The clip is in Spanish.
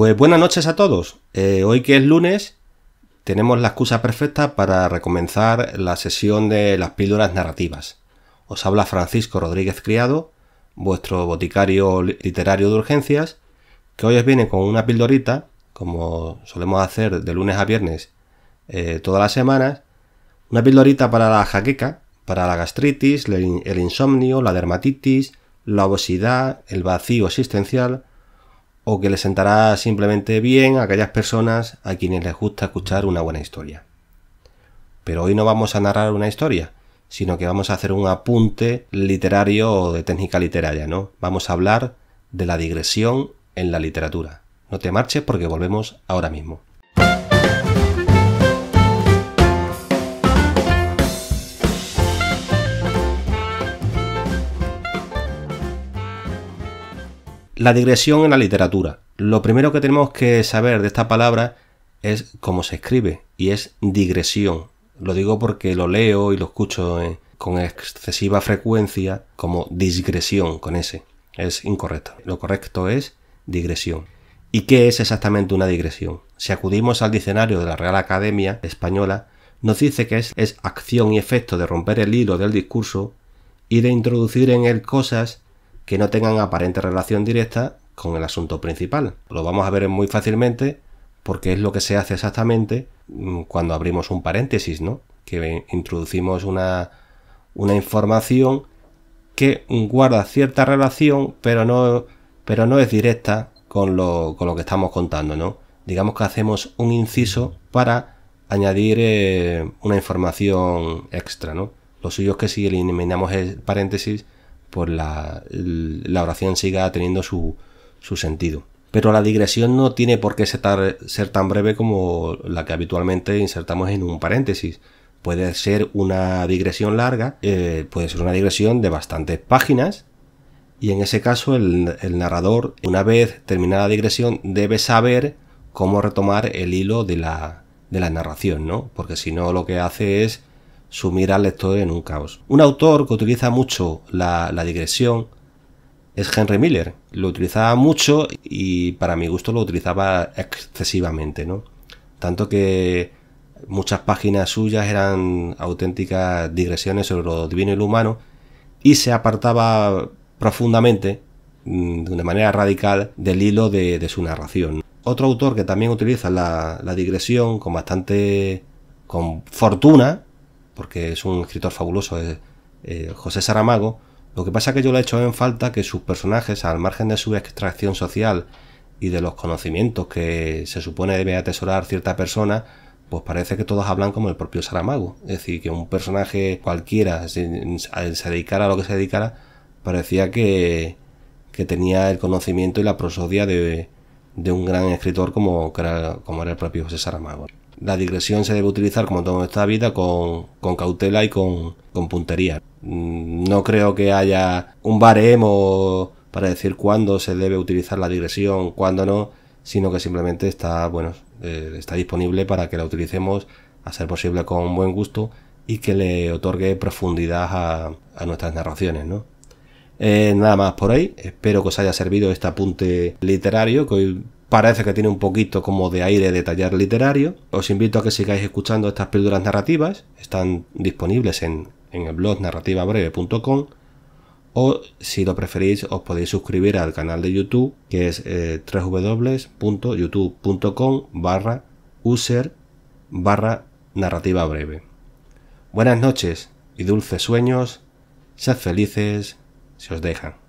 Pues buenas noches a todos. Eh, hoy que es lunes, tenemos la excusa perfecta para recomenzar la sesión de las píldoras narrativas. Os habla Francisco Rodríguez Criado, vuestro boticario literario de urgencias, que hoy os viene con una pildorita, como solemos hacer de lunes a viernes eh, todas las semanas, una pildorita para la jaqueca, para la gastritis, el insomnio, la dermatitis, la obesidad, el vacío existencial, o que le sentará simplemente bien a aquellas personas a quienes les gusta escuchar una buena historia. Pero hoy no vamos a narrar una historia, sino que vamos a hacer un apunte literario o de técnica literaria, ¿no? Vamos a hablar de la digresión en la literatura. No te marches porque volvemos ahora mismo. La digresión en la literatura. Lo primero que tenemos que saber de esta palabra es cómo se escribe y es digresión. Lo digo porque lo leo y lo escucho eh, con excesiva frecuencia como digresión con ese. Es incorrecto. Lo correcto es digresión. ¿Y qué es exactamente una digresión? Si acudimos al diccionario de la Real Academia Española, nos dice que es acción y efecto de romper el hilo del discurso y de introducir en él cosas que no tengan aparente relación directa con el asunto principal. Lo vamos a ver muy fácilmente porque es lo que se hace exactamente mm, cuando abrimos un paréntesis, ¿no? Que introducimos una, una información que guarda cierta relación, pero no, pero no es directa con lo, que estamos contando, Digamos que hacemos un inciso para añadir eh, una información extra, ¿no? Lo suyo es que si eliminamos el paréntesis, pues la, oración siga teniendo su, sentido. Pero la digresión no tiene por qué ser, tan breve como la que habitualmente insertamos en un paréntesis. Puede ser una digresión larga, eh, puede ser una digresión de bastantes páginas, y en ese caso el, narrador, una vez terminada la digresión, debe saber cómo retomar el hilo de la, de la narración, ¿no? Porque si no lo que hace es sumir al lector en un caos. Un autor que utiliza mucho la, digresión es Henry Miller. Lo utilizaba mucho y para mi gusto lo utilizaba excesivamente, ¿no? Tanto que muchas páginas suyas eran auténticas digresiones sobre lo divino y lo humano y se apartaba profundamente, mm, de una manera radical, del hilo de, su narración. Otro autor que también utiliza la, la digresión con bastante... con fortuna, porque es un escritor fabuloso, es, eh, eh, José Saramago, lo que pasa es que yo le he hecho en falta que sus personajes, al margen de su extracción social y de los conocimientos que se supone debe atesorar cierta persona, pues parece que todos hablan como el propio Saramago. Es decir, que un personaje cualquiera, si se dedicara a lo que se dedicara, parecía que, tenía el conocimiento y la prosodia de, un gran escritor como, como era el propio José Saramago la digresión se debe utilizar como todo en vida con, cautela y con, puntería. Mm, no creo que haya un baremo para decir cuándo se debe utilizar la digresión, cuándo no, sino que simplemente está, bueno, eh, está disponible para que la utilicemos a ser posible con buen gusto y que le otorgue profundidad a, nuestras narraciones, eh, nada más por ahí, espero que os haya servido este apunte literario que hoy parece que tiene un poquito como de aire de taller literario. Os invito a que sigáis escuchando estas píldoras narrativas, están disponibles en, el blog narrativabreve.com o si lo preferís os podéis suscribir al canal de YouTube que es eh, www.youtube.com barra user barra narrativa breve. Buenas noches y dulces sueños, sed felices si os dejan.